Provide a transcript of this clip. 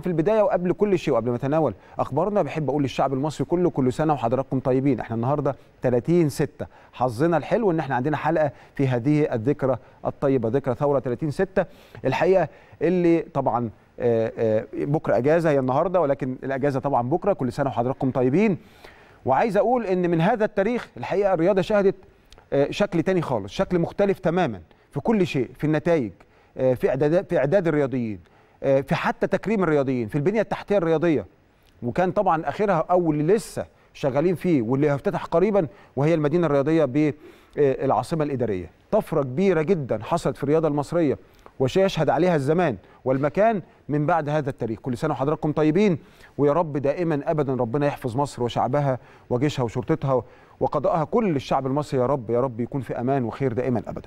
في البدايه وقبل كل شيء وقبل ما اتناول اخبارنا بحب اقول للشعب المصري كله كل سنه وحضراتكم طيبين احنا النهارده 30 6 حظنا الحلو ان احنا عندنا حلقه في هذه الذكرى الطيبه ذكرى ثوره 30 6 الحقيقه اللي طبعا آه، آه، بكره اجازه هي النهارده ولكن الاجازه طبعا بكره كل سنه وحضراتكم طيبين وعايز اقول ان من هذا التاريخ الحقيقه الرياضه شهدت آه، شكل تاني خالص شكل مختلف تماما في كل شيء في النتائج في اعداد في اعداد الرياضيين آه، في حتى تكريم الرياضيين في البنيه التحتيه الرياضيه وكان طبعا اخرها او اللي لسه شغالين فيه واللي هيفتتح قريبا وهي المدينه الرياضيه بالعاصمه آه، الاداريه طفره كبيره جدا حصلت في الرياضه المصريه وسيشهد عليها الزمان والمكان من بعد هذا التاريخ كل سنه وحضراتكم طيبين ويا رب دائما ابدا ربنا يحفظ مصر وشعبها وجيشها وشرطتها وقضاءها كل الشعب المصري يا رب يا رب يكون في امان وخير دائما ابدا